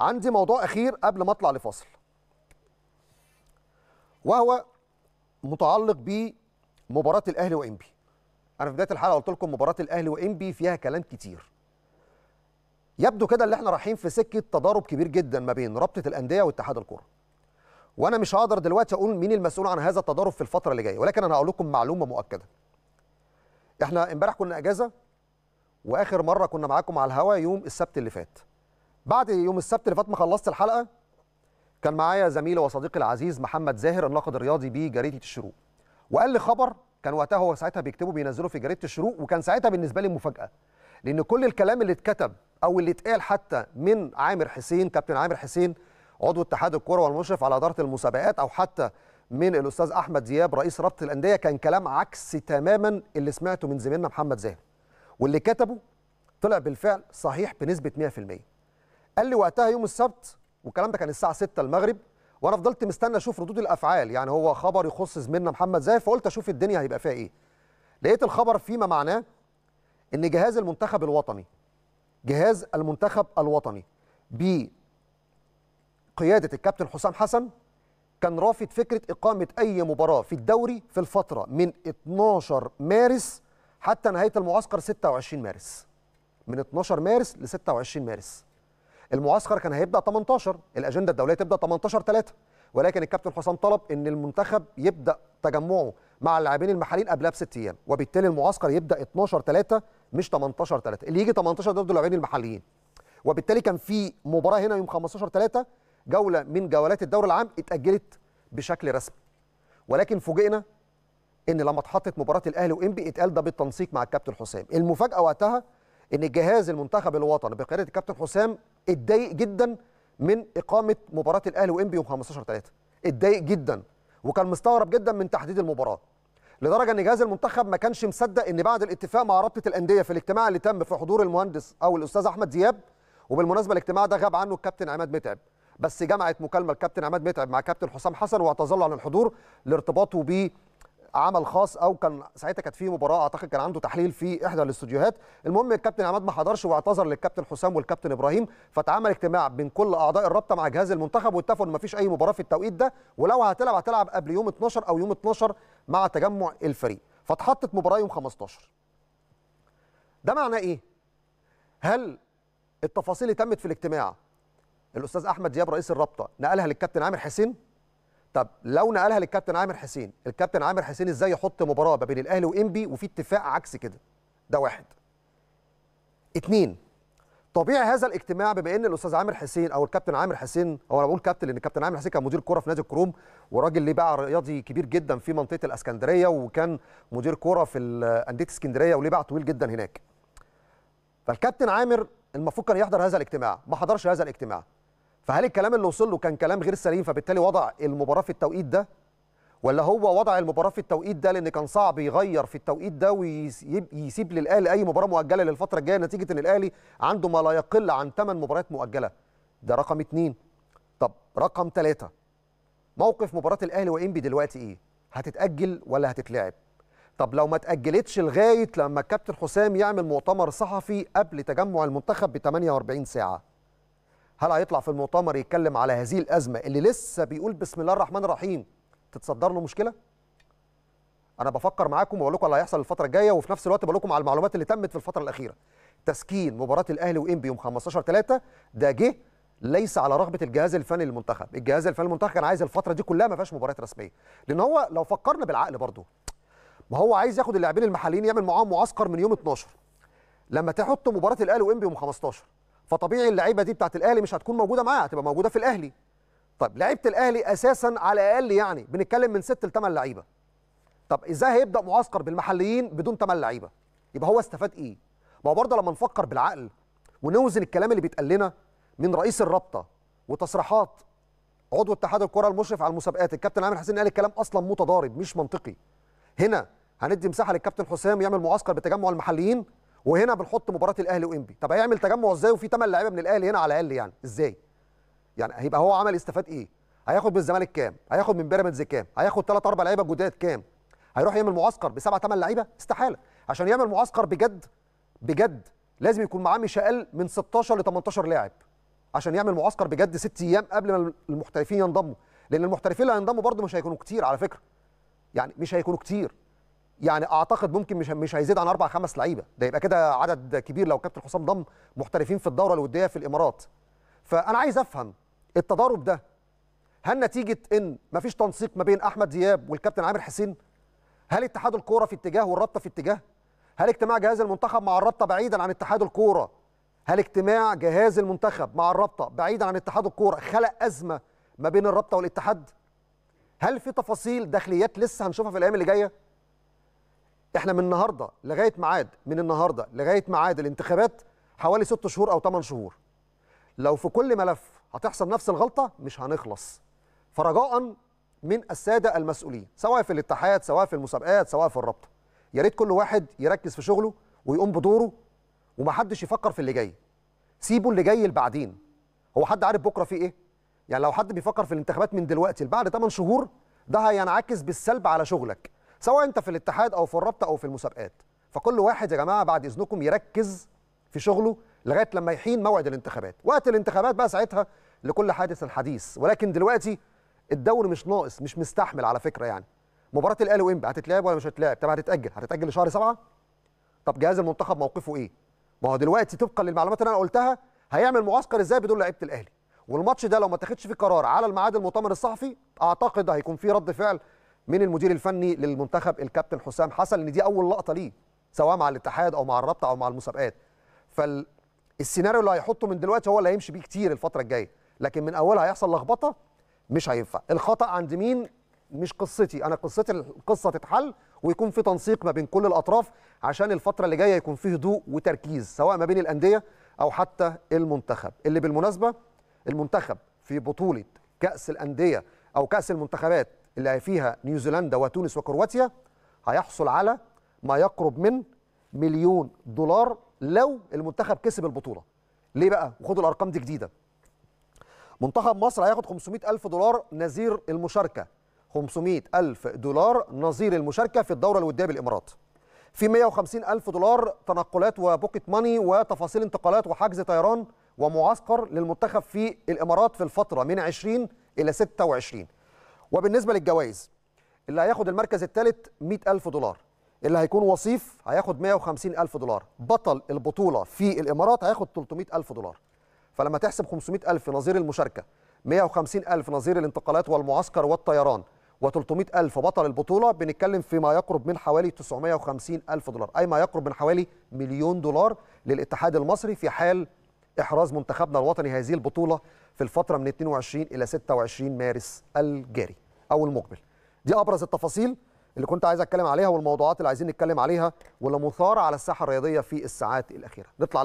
عندي موضوع اخير قبل ما اطلع لفاصل وهو متعلق بمباراه الاهلي وانبي انا في بدايه الحلقه قلت لكم مباراه الاهلي وانبي فيها كلام كتير يبدو كده اللي احنا رايحين في سكه تضارب كبير جدا ما بين رابطه الانديه واتحاد الكره وانا مش هقدر دلوقتي اقول مين المسؤول عن هذا التضارب في الفتره اللي جايه ولكن انا هقول لكم معلومه مؤكده احنا امبارح كنا اجازه واخر مره كنا معاكم على الهواء يوم السبت اللي فات بعد يوم السبت اللي فات ما خلصت الحلقه كان معايا زميلي وصديقي العزيز محمد زاهر الناقد الرياضي بجريده الشروق وقال لي خبر كان وقتها هو ساعتها بيكتبه بينزله في جريده الشروق وكان ساعتها بالنسبه لي مفاجاه لان كل الكلام اللي اتكتب او اللي اتقال حتى من عامر حسين كابتن عامر حسين عضو اتحاد الكره والمشرف على اداره المسابقات او حتى من الاستاذ احمد دياب رئيس رابطه الانديه كان كلام عكس تماما اللي سمعته من زميلنا محمد زاهر واللي كتبه طلع بالفعل صحيح بنسبه 100% قال لي وقتها يوم السبت والكلام ده كان الساعه 6 المغرب وانا فضلت مستني اشوف ردود الافعال يعني هو خبر يخص زميلنا محمد زايد فقلت اشوف الدنيا هيبقى فيها ايه لقيت الخبر فيما معناه ان جهاز المنتخب الوطني جهاز المنتخب الوطني بقياده الكابتن حسام حسن كان رافض فكره اقامه اي مباراه في الدوري في الفتره من 12 مارس حتى نهايه المعسكر 26 مارس من 12 مارس ل 26 مارس المعسكر كان هيبدا 18 الاجنده الدوليه تبدا 18 3 ولكن الكابتن حسام طلب ان المنتخب يبدا تجمعه مع اللاعبين المحليين قبلها بست ايام وبالتالي المعسكر يبدا 12 3 مش 18 3 اللي يجي 18 ضد اللاعبين المحليين وبالتالي كان في مباراه هنا يوم 15 3 جوله من جولات الدوري العام اتاجلت بشكل رسمي ولكن فوجئنا ان لما اتحطت مباراه الاهلي وانبي اتقال ده بالتنسيق مع الكابتن حسام المفاجاه وقتها ان جهاز المنتخب الوطني بقياده الكابتن حسام اتضايق جدا من اقامه مباراه الاهلي وانبي يوم 15 3 اتضايق جدا وكان مستغرب جدا من تحديد المباراه لدرجه ان جهاز المنتخب ما كانش مصدق ان بعد الاتفاق مع رابطه الانديه في الاجتماع اللي تم في حضور المهندس او الاستاذ احمد زياب وبالمناسبه الاجتماع ده غاب عنه الكابتن عماد متعب بس جمعت مكالمه الكابتن عماد متعب مع كابتن حسام حسن واعتذر له عن الحضور لارتباطه ب عمل خاص او كان ساعتها كانت في مباراه اعتقد كان عنده تحليل في احدى الاستوديوهات المهم الكابتن عماد ما حضرش واعتذر للكابتن حسام والكابتن ابراهيم فتعمل اجتماع بين كل اعضاء الرابطه مع جهاز المنتخب واتفقوا ان ما فيش اي مباراه في التوقيت ده ولو هتلعب هتلعب قبل يوم 12 او يوم 12 مع تجمع الفريق فاتحطت مباراه يوم 15 ده معناه ايه هل التفاصيل اللي تمت في الاجتماع الاستاذ احمد دياب رئيس الرابطه نقلها للكابتن عامر حسين طب لو نقلها للكابتن عامر حسين الكابتن عامر حسين ازاي يحط مباراه ما بين الاهلي وانبي وفي اتفاق عكس كده ده واحد اتنين طبيعي هذا الاجتماع بما ان الاستاذ عامر حسين او الكابتن عامر حسين هو انا بقول كابتن لان الكابتن عامر حسين كان مدير كوره في نادي الكروم وراجل ليه باع رياضي كبير جدا في منطقه الاسكندريه وكان مدير كوره في انديه اسكندريه وليه باع طويل جدا هناك فالكابتن عامر المفروض كان يحضر هذا الاجتماع ما حضرش هذا الاجتماع فهل الكلام اللي وصل له كان كلام غير سليم فبالتالي وضع المباراه في التوقيت ده ولا هو وضع المباراه في التوقيت ده لان كان صعب يغير في التوقيت ده ويسيب للاهلي اي مباراه مؤجله للفتره الجايه نتيجه ان الاهلي عنده ما لا يقل عن 8 مباريات مؤجله ده رقم اثنين طب رقم ثلاثة موقف مباراة الأهلي وإنبي دلوقتي إيه؟ هتتأجل ولا هتتلعب؟ طب لو ما تأجلتش لغاية لما الكابتن حسام يعمل مؤتمر صحفي قبل تجمع المنتخب ب 48 ساعة هل هيطلع في المؤتمر يتكلم على هذه الازمه اللي لسه بيقول بسم الله الرحمن الرحيم تتصدر له مشكله انا بفكر معاكم واقول لكم اللي هيحصل الفتره الجايه وفي نفس الوقت بقول لكم على المعلومات اللي تمت في الفتره الاخيره تسكين مباراه الاهلي وانبي يوم 15 3 ده جه ليس على رغبه الجهاز الفني للمنتخب الجهاز الفني للمنتخب كان عايز الفتره دي كلها ما فيهاش مباريات رسميه لان هو لو فكرنا بالعقل برضه ما هو عايز ياخد اللاعبين المحليين يعمل معاهم معسكر من يوم 12 لما تحط مباراه الاهلي وانبي يوم 15 فطبيعي اللعيبه دي بتاعت الاهلي مش هتكون موجوده معاه هتبقى موجوده في الاهلي طب لعيبه الاهلي اساسا على الاقل يعني بنتكلم من ست لثمان لعيبه طب ازاي هيبدا معسكر بالمحليين بدون ثمان لعيبه يبقى هو استفاد ايه ما هو برضه لما نفكر بالعقل ونوزن الكلام اللي بيتقال لنا من رئيس الرابطه وتصريحات عضو اتحاد الكره المشرف على المسابقات الكابتن عامر حسين قال الكلام اصلا متضارب مش منطقي هنا هندي مساحه للكابتن حسام يعمل معسكر بتجمع المحليين وهنا بنحط مباراه الاهلي وانبي طب هيعمل تجمع ازاي وفي ثمان لعيبه من الاهلي هنا على الاقل يعني ازاي يعني هيبقى هو عمل استفاد ايه هياخد من الزمالك كام هياخد من بيراميدز كام هياخد ثلاث اربع لعيبه جداد كام هيروح يعمل معسكر بسبعة ثمان لعيبه استحاله عشان يعمل معسكر بجد بجد لازم يكون معاه مش اقل من 16 ل 18 لاعب عشان يعمل معسكر بجد ست ايام قبل ما المحترفين ينضموا لان المحترفين اللي هينضموا برضه مش هيكونوا كتير على فكره يعني مش هيكونوا كتير يعني اعتقد ممكن مش مش هيزيد عن اربع خمس لعيبه ده يبقى كده عدد كبير لو كابتن حسام ضم محترفين في الدوره الوديه في الامارات فانا عايز افهم التضارب ده هل نتيجه ان مفيش تنسيق ما بين احمد دياب والكابتن عامر حسين هل اتحاد الكوره في اتجاه والرابطه في اتجاه هل اجتماع جهاز المنتخب مع الرابطه بعيدا عن اتحاد الكوره هل اجتماع جهاز المنتخب مع الرابطه بعيدا عن اتحاد الكوره خلق ازمه ما بين الرابطه والاتحاد هل في تفاصيل داخليات لسه هنشوفها في الايام اللي جايه احنا من النهارده لغايه ميعاد من النهارده لغايه ميعاد الانتخابات حوالي ست شهور او ثمان شهور لو في كل ملف هتحصل نفس الغلطه مش هنخلص فرجاء من الساده المسؤولين سواء في الاتحاد سواء في المسابقات سواء في الرابطه يا ريت كل واحد يركز في شغله ويقوم بدوره ومحدش يفكر في اللي جاي سيبوا اللي جاي لبعدين هو حد عارف بكره في ايه يعني لو حد بيفكر في الانتخابات من دلوقتي لبعد ثمان شهور ده هينعكس بالسلب على شغلك سواء انت في الاتحاد او في الرابطه او في المسابقات فكل واحد يا جماعه بعد اذنكم يركز في شغله لغايه لما يحين موعد الانتخابات وقت الانتخابات بقى ساعتها لكل حادث الحديث ولكن دلوقتي الدوري مش ناقص مش مستحمل على فكره يعني مباراه الاهلي وانبي هتتلعب ولا مش هتتلعب طب هتتاجل هتتاجل لشهر سبعة طب جهاز المنتخب موقفه ايه ما هو دلوقتي طبقا للمعلومات اللي انا قلتها هيعمل معسكر ازاي بدون لعيبه الاهلي والماتش ده لو ما اتخذش فيه قرار على الميعاد المؤتمر الصحفي اعتقد هيكون فيه رد فعل من المدير الفني للمنتخب الكابتن حسام حسن ان دي اول لقطه ليه سواء مع الاتحاد او مع الرابطه او مع المسابقات فالسيناريو اللي هيحطه من دلوقتي هو اللي هيمشي بيه كتير الفتره الجايه لكن من اولها هيحصل لخبطه مش هينفع الخطا عند مين مش قصتي انا قصتي القصه تتحل ويكون في تنسيق ما بين كل الاطراف عشان الفتره اللي جايه يكون في هدوء وتركيز سواء ما بين الانديه او حتى المنتخب اللي بالمناسبه المنتخب في بطوله كاس الانديه او كاس المنتخبات اللي فيها نيوزيلندا وتونس وكرواتيا هيحصل على ما يقرب من مليون دولار لو المنتخب كسب البطوله ليه بقى وخدوا الارقام دي جديده منتخب مصر هياخد 500 ألف دولار نظير المشاركة 500 ألف دولار نظير المشاركة في الدورة الودية بالإمارات في 150 ألف دولار تنقلات وبوكيت ماني وتفاصيل انتقالات وحجز طيران ومعسكر للمنتخب في الإمارات في الفترة من 20 إلى 26 وبالنسبه للجوائز اللي هياخد المركز الثالث 100000 دولار اللي هيكون وصيف هياخد 150000 دولار بطل البطوله في الامارات هياخد 300000 دولار فلما تحسب 500000 نظير المشاركه 150000 نظير الانتقالات والمعسكر والطيران و300000 بطل البطوله بنتكلم في ما يقرب من حوالي 950000 دولار اي ما يقرب من حوالي مليون دولار للاتحاد المصري في حال احراز منتخبنا الوطني هذه البطوله في الفترة من 22 إلى 26 مارس الجاري أو المقبل دي أبرز التفاصيل اللي كنت عايز أتكلم عليها والموضوعات اللي عايزين نتكلم عليها واللي مثارة على الساحة الرياضية في الساعات الأخيرة نطلع